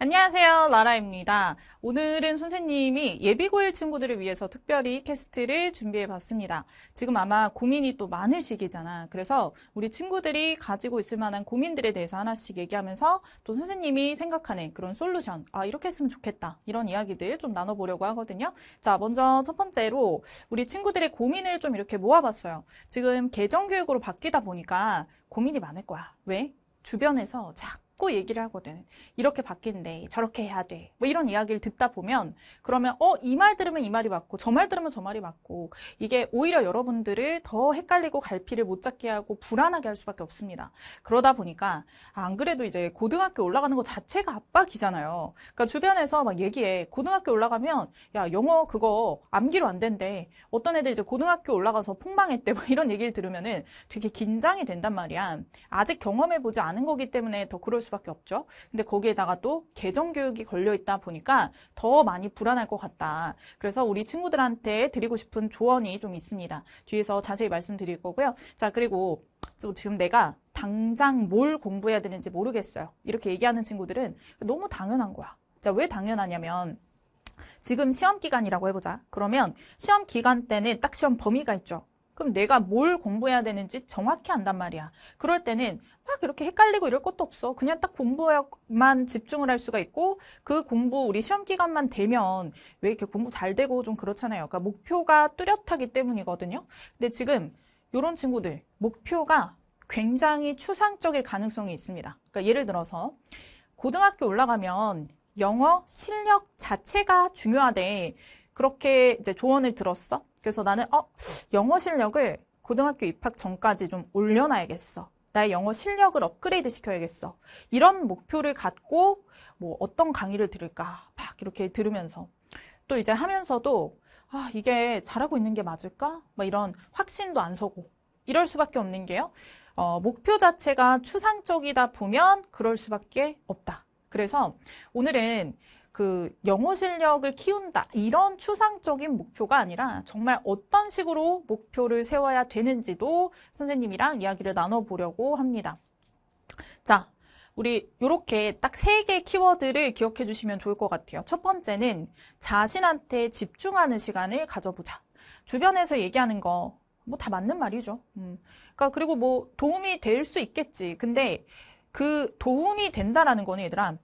안녕하세요. 라라입니다. 오늘은 선생님이 예비고일 친구들을 위해서 특별히 캐스트를 준비해 봤습니다. 지금 아마 고민이 또 많을 시기잖아. 그래서 우리 친구들이 가지고 있을 만한 고민들에 대해서 하나씩 얘기하면서 또 선생님이 생각하는 그런 솔루션, 아, 이렇게 했으면 좋겠다. 이런 이야기들 좀 나눠보려고 하거든요. 자, 먼저 첫 번째로 우리 친구들의 고민을 좀 이렇게 모아봤어요. 지금 개정교육으로 바뀌다 보니까 고민이 많을 거야. 왜? 주변에서 자꾸 자꾸 얘기를 하거든. 이렇게 바뀐대. 저렇게 해야 돼. 뭐 이런 이야기를 듣다 보면 그러면 어, 이 말 들으면 이 말이 맞고 저 말 들으면 저 말이 맞고 이게 오히려 여러분들을 더 헷갈리고 갈피를 못 잡게 하고 불안하게 할 수밖에 없습니다. 그러다 보니까 아, 안 그래도 이제 고등학교 올라가는 것 자체가 압박이잖아요. 그러니까 주변에서 막 얘기해. 고등학교 올라가면 야, 영어 그거 암기로 안 된대. 어떤 애들 이제 고등학교 올라가서 폭망했대. 뭐 이런 얘기를 들으면은 되게 긴장이 된단 말이야. 아직 경험해 보지 않은 거기 때문에 더 그럴 수 수밖에 없죠. 근데 거기에다가 또 개정 교육이 걸려 있다 보니까 더 많이 불안할 것 같다. 그래서 우리 친구들한테 드리고 싶은 조언이 좀 있습니다. 뒤에서 자세히 말씀드릴 거고요. 자, 그리고 지금 내가 당장 뭘 공부해야 되는지 모르겠어요. 이렇게 얘기하는 친구들은 너무 당연한 거야. 자, 왜 당연하냐면 지금 시험 기간이라고 해보자. 그러면 시험 기간 때는 딱 시험 범위가 있죠. 그럼 내가 뭘 공부해야 되는지 정확히 안단 말이야. 그럴 때는 막 이렇게 헷갈리고 이럴 것도 없어. 그냥 딱공부만 집중을 할 수가 있고 그 공부 우리 시험 기간만 되면 왜 이렇게 공부 잘 되고 좀 그렇잖아요. 그러니까 목표가 뚜렷하기 때문이거든요. 근데 지금 이런 친구들 목표가 굉장히 추상적일 가능성이 있습니다. 그러니까 예를 들어서 고등학교 올라가면 영어 실력 자체가 중요하대. 그렇게 이제 조언을 들었어. 그래서 나는 어 영어 실력을 고등학교 입학 전까지 좀 올려놔야겠어. 나의 영어 실력을 업그레이드 시켜야겠어. 이런 목표를 갖고 뭐 어떤 강의를 들을까 막 이렇게 들으면서 또 이제 하면서도 아 이게 잘하고 있는 게 맞을까? 막 뭐 이런 확신도 안 서고 이럴 수밖에 없는 게요. 어, 목표 자체가 추상적이다 보면 그럴 수밖에 없다. 그래서 오늘은 그 영어 실력을 키운다 이런 추상적인 목표가 아니라 정말 어떤 식으로 목표를 세워야 되는지도 선생님이랑 이야기를 나눠보려고 합니다. 자, 우리 이렇게 딱 세개 키워드를 기억해 주시면 좋을 것 같아요. 첫 번째는 자신한테 집중하는 시간을 가져보자. 주변에서 얘기하는 거 뭐 다 맞는 말이죠. 음. 그러니까 그리고 뭐 도움이 될 수 있겠지. 근데 그 도움이 된다라는 거는 얘들아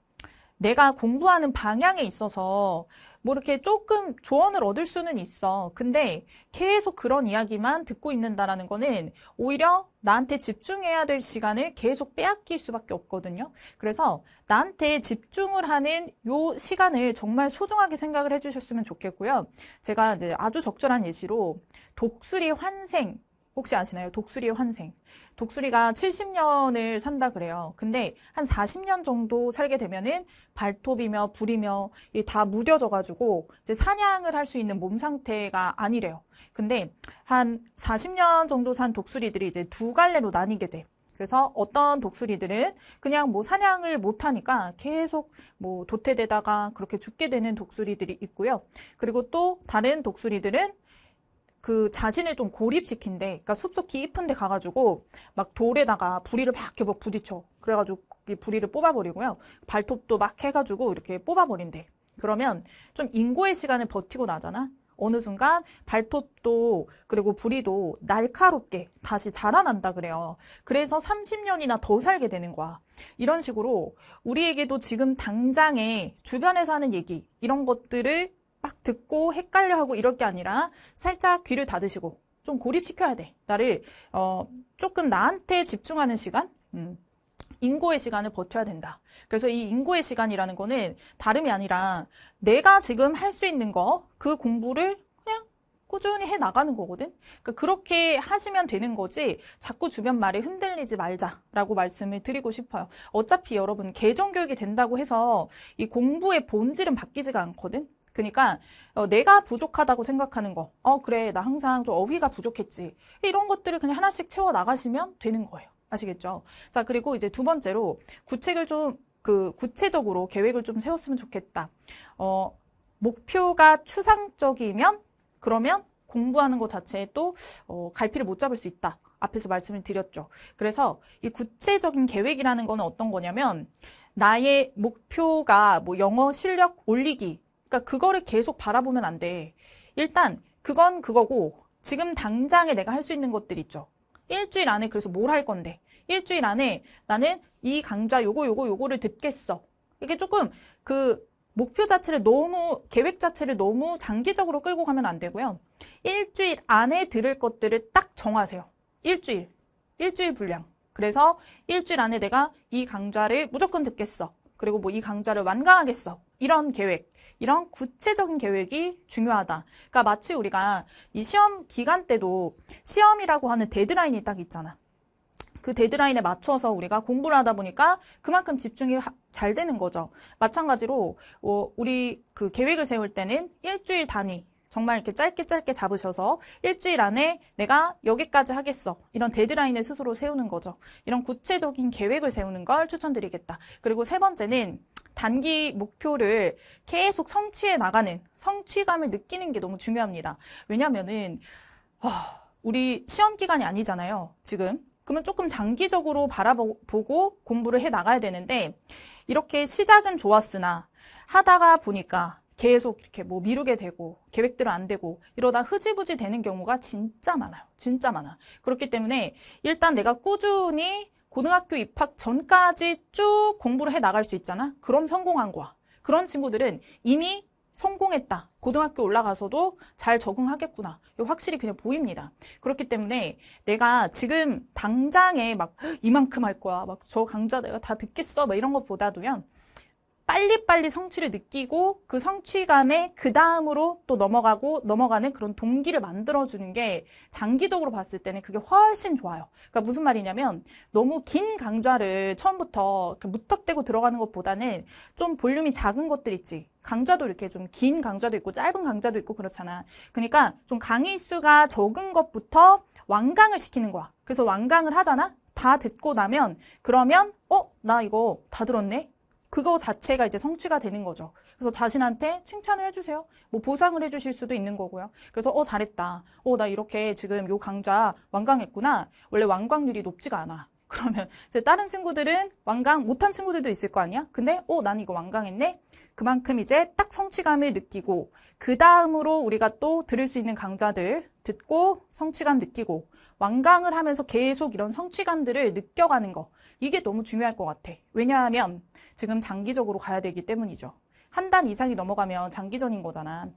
내가 공부하는 방향에 있어서 뭐 이렇게 조금 조언을 얻을 수는 있어. 근데 계속 그런 이야기만 듣고 있는다라는 거는 오히려 나한테 집중해야 될 시간을 계속 빼앗길 수밖에 없거든요. 그래서 나한테 집중을 하는 요 시간을 정말 소중하게 생각을 해주셨으면 좋겠고요. 제가 이제 아주 적절한 예시로 독수리 환생 혹시 아시나요? 독수리 환생. 독수리가 70년을 산다 그래요. 근데 한 40년 정도 살게 되면은 발톱이며 불이며 다 무뎌져가지고 이제 사냥을 할 수 있는 몸 상태가 아니래요. 근데 한 40년 정도 산 독수리들이 이제 두 갈래로 나뉘게 돼. 그래서 어떤 독수리들은 그냥 뭐 사냥을 못하니까 계속 뭐 도태되다가 그렇게 죽게 되는 독수리들이 있고요. 그리고 또 다른 독수리들은 그 자신을 좀 고립시킨대. 그러니까 숲속 깊은 데 가가지고 막 돌에다가 부리를 막 이렇게 막 부딪혀. 그래가지고 이 부리를 뽑아버리고요. 발톱도 막 해가지고 이렇게 뽑아버린대. 그러면 좀 인고의 시간을 버티고 나잖아. 어느 순간 발톱도 그리고 부리도 날카롭게 다시 자라난다 그래요. 그래서 30년이나 더 살게 되는 거야. 이런 식으로 우리에게도 지금 당장에 주변에 서하는 얘기 이런 것들을 막 듣고 헷갈려하고 이럴 게 아니라 살짝 귀를 닫으시고 좀 고립시켜야 돼. 나를 어, 조금 나한테 집중하는 시간? 음, 인고의 시간을 버텨야 된다. 그래서 이 인고의 시간이라는 거는 다름이 아니라 내가 지금 할 수 있는 거, 그 공부를 그냥 꾸준히 해 나가는 거거든. 그러니까 그렇게 하시면 되는 거지. 자꾸 주변 말에 흔들리지 말자라고 말씀을 드리고 싶어요. 어차피 여러분 개정 교육이 된다고 해서 이 공부의 본질은 바뀌지가 않거든. 그러니까 어, 내가 부족하다고 생각하는 거. 어 그래 나 항상 좀 어휘가 부족했지. 이런 것들을 그냥 하나씩 채워 나가시면 되는 거예요. 아시겠죠? 자 그리고 이제 두 번째로 구책을 좀그 구체적으로 계획을 좀 세웠으면 좋겠다. 어 목표가 추상적이면 그러면 공부하는 것 자체에 또 어, 갈피를 못 잡을 수 있다. 앞에서 말씀을 드렸죠. 그래서 이 구체적인 계획이라는 거는 어떤 거냐면 나의 목표가 뭐 영어 실력 올리기 그러니까 그거를 계속 바라보면 안 돼. 일단 그건 그거고 지금 당장에 내가 할 수 있는 것들 있죠. 일주일 안에 그래서 뭘 할 건데. 일주일 안에 나는 이 강좌 요거 요거 요거를 듣겠어. 이게 조금 그 목표 자체를 너무 계획 자체를 너무 장기적으로 끌고 가면 안 되고요. 일주일 안에 들을 것들을 딱 정하세요. 일주일. 일주일 분량. 그래서 일주일 안에 내가 이 강좌를 무조건 듣겠어. 그리고 뭐 이 강좌를 완강하겠어. 이런 계획, 이런 구체적인 계획이 중요하다. 그러니까 마치 우리가 이 시험 기간 때도 시험이라고 하는 데드라인이 딱 있잖아. 그 데드라인에 맞춰서 우리가 공부를 하다 보니까 그만큼 집중이 잘 되는 거죠. 마찬가지로 어, 우리 그 계획을 세울 때는 일주일 단위, 정말 이렇게 짧게 짧게 잡으셔서 일주일 안에 내가 여기까지 하겠어. 이런 데드라인을 스스로 세우는 거죠. 이런 구체적인 계획을 세우는 걸 추천드리겠다. 그리고 세 번째는 단기 목표를 계속 성취해 나가는 성취감을 느끼는 게 너무 중요합니다. 왜냐면은 어, 우리 시험 기간이 아니잖아요. 지금 그러면 조금 장기적으로 바라보고 공부를 해 나가야 되는데 이렇게 시작은 좋았으나 하다가 보니까 계속 이렇게 뭐 미루게 되고 계획대로 안 되고 이러다 흐지부지 되는 경우가 진짜 많아요. 진짜 많아. 그렇기 때문에 일단 내가 꾸준히 고등학교 입학 전까지 쭉 공부를 해 나갈 수 있잖아. 그럼 성공한 거야. 그런 친구들은 이미 성공했다. 고등학교 올라가서도 잘 적응하겠구나. 확실히 그냥 보입니다. 그렇기 때문에 내가 지금 당장에 막 이만큼 할 거야. 막 저 강좌 내가 다 듣겠어. 막 이런 것보다도요. 빨리빨리 성취를 느끼고 그 성취감에 그 다음으로 또 넘어가고 넘어가는 그런 동기를 만들어주는 게 장기적으로 봤을 때는 그게 훨씬 좋아요. 그러니까 무슨 말이냐면 너무 긴 강좌를 처음부터 무턱대고 들어가는 것보다는 좀 볼륨이 작은 것들 있지. 강좌도 이렇게 좀 긴 강좌도 있고 짧은 강좌도 있고 그렇잖아. 그러니까 좀 강의 수가 적은 것부터 완강을 시키는 거야. 그래서 완강을 하잖아? 다 듣고 나면 그러면 어? 나 이거 다 들었네? 그거 자체가 이제 성취가 되는 거죠. 그래서 자신한테 칭찬을 해주세요. 뭐 보상을 해주실 수도 있는 거고요. 그래서 어 잘했다. 어나 이렇게 지금 요 강좌 완강했구나. 원래 완강률이 높지가 않아. 그러면 이제 다른 친구들은 완강 못한 친구들도 있을 거 아니야? 근데 어, 난 이거 완강했네. 그만큼 이제 딱 성취감을 느끼고 그 다음으로 우리가 또 들을 수 있는 강좌들 듣고 성취감 느끼고 완강을 하면서 계속 이런 성취감들을 느껴가는 거 이게 너무 중요할 것 같아. 왜냐하면 지금 장기적으로 가야 되기 때문이죠. 한 단 이상이 넘어가면 장기전인 거잖아.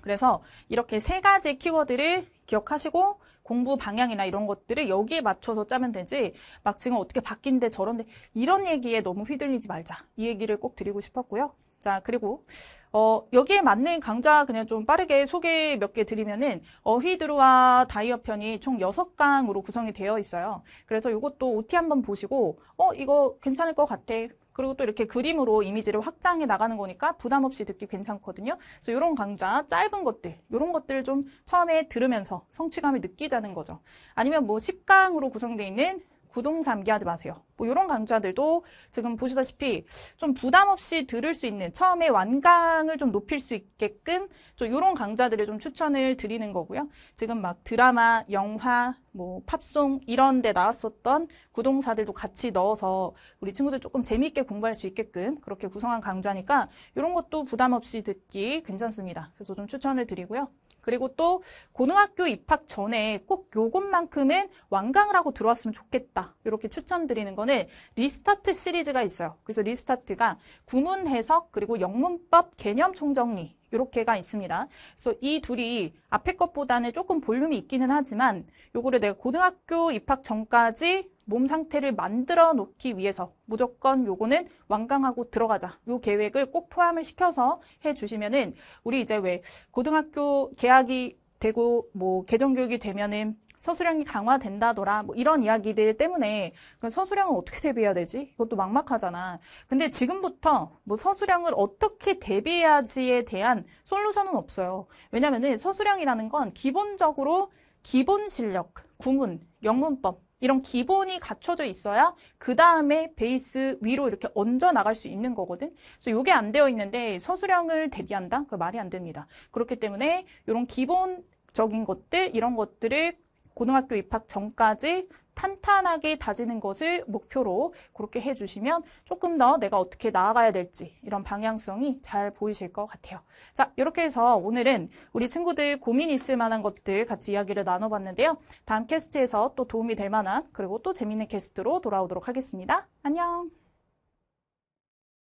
그래서 이렇게 세 가지 키워드를 기억하시고 공부 방향이나 이런 것들을 여기에 맞춰서 짜면 되지 막 지금 어떻게 바뀐데 저런데 이런 얘기에 너무 휘둘리지 말자 이 얘기를 꼭 드리고 싶었고요. 자, 그리고 어, 여기에 맞는 강좌 그냥 좀 빠르게 소개 몇 개 드리면은 어휘드로와 다이어 편이 총 6강으로 구성이 되어 있어요. 그래서 이것도 OT 한번 보시고 어, 이거 괜찮을 것 같아. 그리고 또 이렇게 그림으로 이미지를 확장해 나가는 거니까 부담 없이 듣기 괜찮거든요. 그래서 이런 강좌 짧은 것들, 이런 것들을 좀 처음에 들으면서 성취감을 느끼자는 거죠. 아니면 뭐 10강으로 구성되어 있는 부동산 암기하지 마세요. 뭐 이런 강좌들도 지금 보시다시피 좀 부담 없이 들을 수 있는 처음에 완강을 좀 높일 수 있게끔 좀 이런 강좌들을 좀 추천을 드리는 거고요. 지금 막 드라마, 영화, 뭐 팝송 이런 데 나왔었던 구동사들도 같이 넣어서 우리 친구들 조금 재미있게 공부할 수 있게끔 그렇게 구성한 강좌니까 이런 것도 부담 없이 듣기 괜찮습니다. 그래서 좀 추천을 드리고요. 그리고 또 고등학교 입학 전에 꼭 요것만큼은 완강을 하고 들어왔으면 좋겠다. 이렇게 추천드리는 거는 리스타트 시리즈가 있어요. 그래서 리스타트가 구문 해석 그리고 영문법 개념 총정리 이렇게가 있습니다. 그래서 이 둘이 앞에 것보다는 조금 볼륨이 있기는 하지만 요거를 내가 고등학교 입학 전까지 몸 상태를 만들어 놓기 위해서 무조건 요거는 완강하고 들어가자. 요 계획을 꼭 포함을 시켜서 해 주시면은 우리 이제 왜 고등학교 개학이 되고 뭐 개정 교육이 되면은 서술형이 강화된다더라 뭐 이런 이야기들 때문에 서술형은 어떻게 대비해야 되지? 그것도 막막하잖아. 근데 지금부터 뭐 서술형을 어떻게 대비해야지에 대한 솔루션은 없어요. 왜냐면은 서술형이라는 건 기본적으로 기본 실력, 구문, 영문법 이런 기본이 갖춰져 있어야 그 다음에 베이스 위로 이렇게 얹어 나갈 수 있는 거거든. 그래서 이게 안 되어 있는데 서술형을 대비한다? 그 말이 안 됩니다. 그렇기 때문에 이런 기본적인 것들, 이런 것들을 고등학교 입학 전까지 탄탄하게 다지는 것을 목표로 그렇게 해주시면 조금 더 내가 어떻게 나아가야 될지 이런 방향성이 잘 보이실 것 같아요. 자, 이렇게 해서 오늘은 우리 친구들 고민 있을 만한 것들 같이 이야기를 나눠봤는데요. 다음 캐스트에서 또 도움이 될 만한 그리고 또 재밌는 캐스트로 돌아오도록 하겠습니다. 안녕!